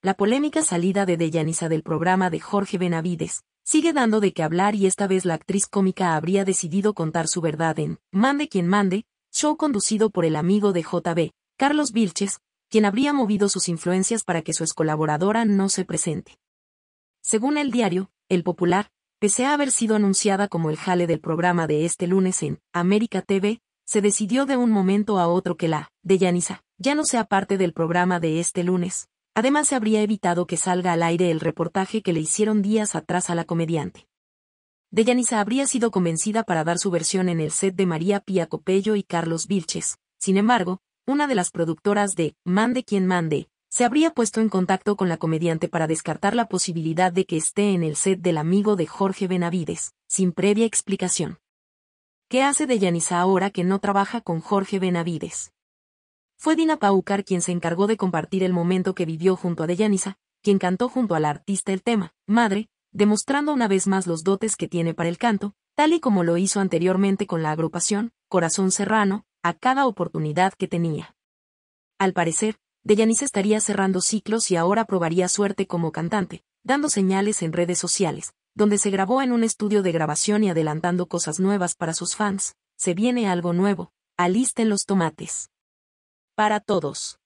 La polémica salida de Deyanisa del programa de Jorge Benavides sigue dando de qué hablar y esta vez la actriz cómica habría decidido contar su verdad en Mande quien mande, show conducido por el amigo de JB, Carlos Vilches, quien habría movido sus influencias para que su ex colaboradora no se presente. Según el diario, El Popular, pese a haber sido anunciada como el jale del programa de este lunes en América TV, se decidió de un momento a otro que la Deyanisa ya no sea parte del programa de este lunes, Además se habría evitado que salga al aire el reportaje que le hicieron días atrás a la comediante. Deyanisa habría sido convencida para dar su versión en el set de María Pía Copello y Carlos Vilches. Sin embargo, una de las productoras de Mande quien mande, se habría puesto en contacto con la comediante para descartar la posibilidad de que esté en el set del amigo de Jorge Benavides, sin previa explicación. ¿Qué hace Deyanisa ahora que no trabaja con Jorge Benavides? Fue Dina Paucar quien se encargó de compartir el momento que vivió junto a Deyanisa, quien cantó junto al artista el tema, Madre, demostrando una vez más los dotes que tiene para el canto, tal y como lo hizo anteriormente con la agrupación, Corazón Serrano, a cada oportunidad que tenía. Al parecer, Deyanisa estaría cerrando ciclos y ahora probaría suerte como cantante, dando señales en redes sociales, donde se grabó en un estudio de grabación y adelantando cosas nuevas para sus fans. Se viene algo nuevo, alisten los tomates para todos.